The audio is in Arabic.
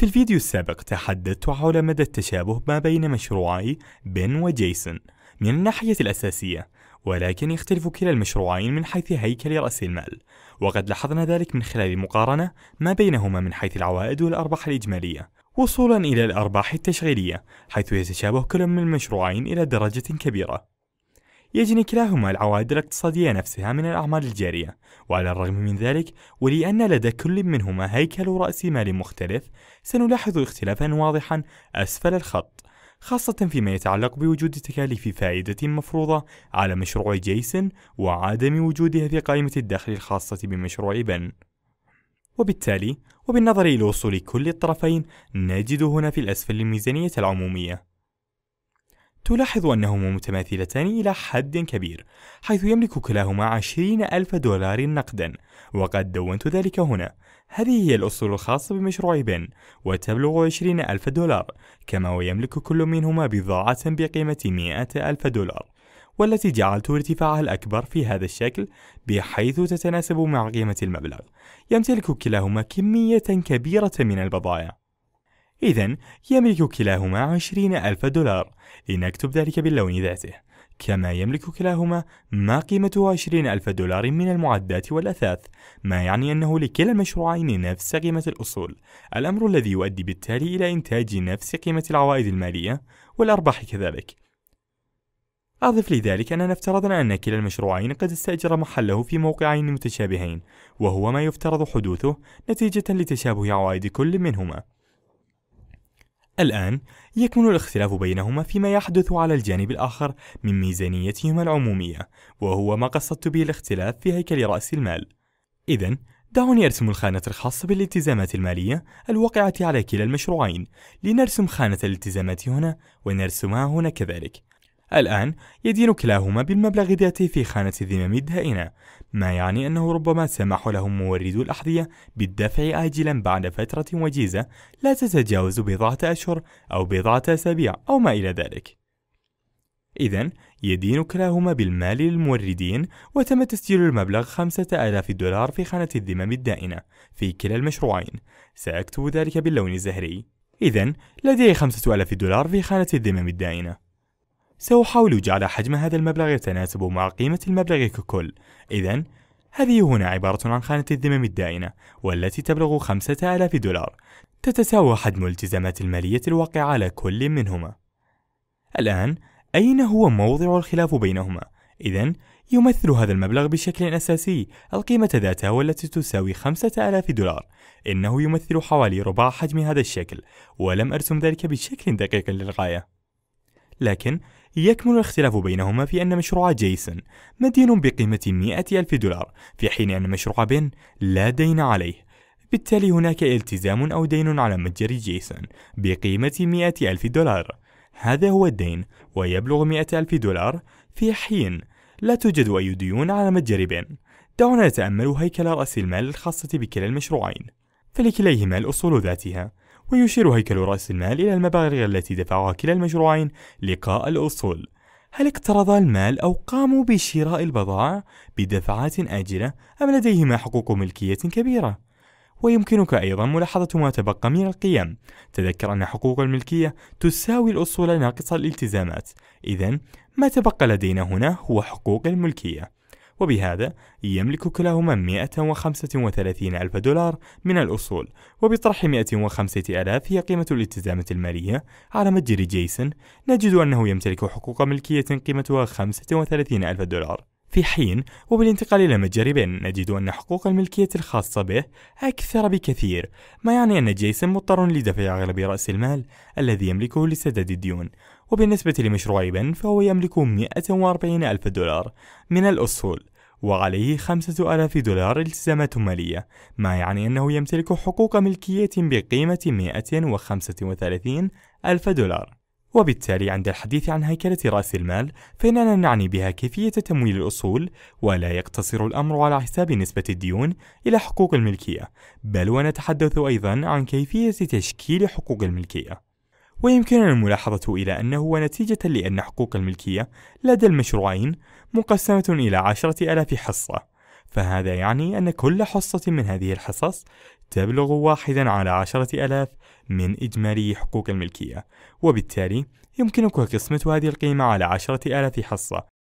في الفيديو السابق تحدثت حول مدى التشابه ما بين مشروعي بن وجيسون من الناحية الأساسية ولكن يختلف كلا المشروعين من حيث هيكل رأس المال وقد لاحظنا ذلك من خلال المقارنة ما بينهما من حيث العوائد والأرباح الإجمالية وصولا إلى الأرباح التشغيلية حيث يتشابه كل من المشروعين إلى درجة كبيرة يجني كلاهما العوائد الاقتصادية نفسها من الأعمال الجارية وعلى الرغم من ذلك ولأن لدى كل منهما هيكل رأس مال مختلف سنلاحظ اختلافا واضحا أسفل الخط خاصة فيما يتعلق بوجود تكاليف فائدة مفروضة على مشروع جيسن وعدم وجودها في قائمة الدخل الخاصة بمشروع بن وبالتالي وبالنظر إلى وصول كل الطرفين نجد هنا في الأسفل الميزانية العمومية تلاحظ أنهما متماثلتان إلى حد كبير حيث يملك كلاهما عشرين ألف دولار نقدا وقد دونت ذلك هنا هذه هي الأصول الخاصة بمشروع بن وتبلغ عشرين ألف دولار كما ويملك كل منهما بضاعة بقيمة مئة ألف دولار والتي جعلت ارتفاعها الأكبر في هذا الشكل بحيث تتناسب مع قيمة المبلغ يمتلك كلاهما كمية كبيرة من البضائع إذا يملك كلاهما عشرين ألف دولار لنكتب ذلك باللون ذاته كما يملك كلاهما ما قيمته عشرين ألف دولار من المعدات والأثاث ما يعني أنه لكلا المشروعين نفس قيمة الأصول الأمر الذي يؤدي بالتالي إلى إنتاج نفس قيمة العوائد المالية والأرباح كذلك أضف لذلك أننا افترضنا أن كلا المشروعين قد استأجر محله في موقعين متشابهين وهو ما يفترض حدوثه نتيجة لتشابه عوائد كل منهما الآن يكمن الاختلاف بينهما فيما يحدث على الجانب الآخر من ميزانيتهما العمومية وهو ما قصدت به الاختلاف في هيكل رأس المال إذا دعوني أرسم الخانة الخاصة بالالتزامات المالية الواقعة على كلا المشروعين لنرسم خانة الالتزامات هنا ونرسمها هنا كذلك الآن يدين كلاهما بالمبلغ ذاته في خانة الذمم الدائنة ما يعني أنه ربما سمح لهم موردو الأحذية بالدفع آجلا بعد فترة وجيزة لا تتجاوز بضعة أشهر أو بضعة أسابيع أو ما إلى ذلك إذا يدين كلاهما بالمال للموردين وتم تسجيل المبلغ خمسة آلاف دولار في خانة الذمم الدائنة في كلا المشروعين سأكتب ذلك باللون الزهري إذا لدي خمسة آلاف دولار في خانة الذمم الدائنة سأحاول جعل حجم هذا المبلغ يتناسب مع قيمة المبلغ ككل إذا هذه هنا عبارة عن خانة الذمم الدائنة والتي تبلغ 5000 دولار تتساوى حجم الالتزامات المالية الواقعة على كل منهما الآن أين هو موضع الخلاف بينهما؟ إذا يمثل هذا المبلغ بشكل أساسي القيمة ذاتها والتي تساوي 5000 دولار إنه يمثل حوالي ربع حجم هذا الشكل ولم أرسم ذلك بشكل دقيق للغاية لكن يكمن الاختلاف بينهما في أن مشروع جيسون مدين بقيمة 100 ألف دولار في حين أن مشروع بن لا دين عليه بالتالي هناك التزام أو دين على متجر جيسون بقيمة 100 ألف دولار هذا هو الدين ويبلغ 100 ألف دولار في حين لا توجد أي ديون على متجر بن دعونا نتأمل هيكل رأس المال الخاصة بكلا المشروعين فلكليهما الأصول ذاتها ويشير هيكل رأس المال إلى المبالغ التي دفعها كلا المشروعين لقاء الأصول هل اقترضا المال أو قاموا بشراء البضائع بدفعات آجلة أم لديهما حقوق ملكية كبيرة؟ ويمكنك أيضا ملاحظة ما تبقى من القيم تذكر أن حقوق الملكية تساوي الأصول ناقص الالتزامات إذا ما تبقى لدينا هنا هو حقوق الملكية وبهذا يملك كلاهما 135 ألف دولار من الأصول وبطرح 105 ألاف هي قيمة الالتزامة المالية على متجر جيسون نجد أنه يمتلك حقوق ملكية قيمتها 35 ألف دولار في حين وبالانتقال إلى متجر بن نجد أن حقوق الملكية الخاصة به أكثر بكثير ما يعني أن جيسون مضطر لدفع أغلب رأس المال الذي يملكه لسداد الديون وبالنسبة لمشروع بن فهو يملك 140 ألف دولار من الأصول وعليه خمسة ألاف دولار التزامات مالية ما يعني أنه يمتلك حقوق ملكية بقيمة 135 ألف دولار وبالتالي عند الحديث عن هيكلة رأس المال فإننا نعني بها كيفية تمويل الأصول ولا يقتصر الأمر على حساب نسبة الديون إلى حقوق الملكية بل ونتحدث أيضا عن كيفية تشكيل حقوق الملكية ويمكننا الملاحظة إلى أنه نتيجة لأن حقوق الملكية لدى المشروعين مقسمة إلى عشرة ألاف حصة فهذا يعني أن كل حصة من هذه الحصص تبلغ واحدا على عشرة ألاف من إجمالي حقوق الملكية وبالتالي يمكنك قسمة هذه القيمة على عشرة ألاف حصة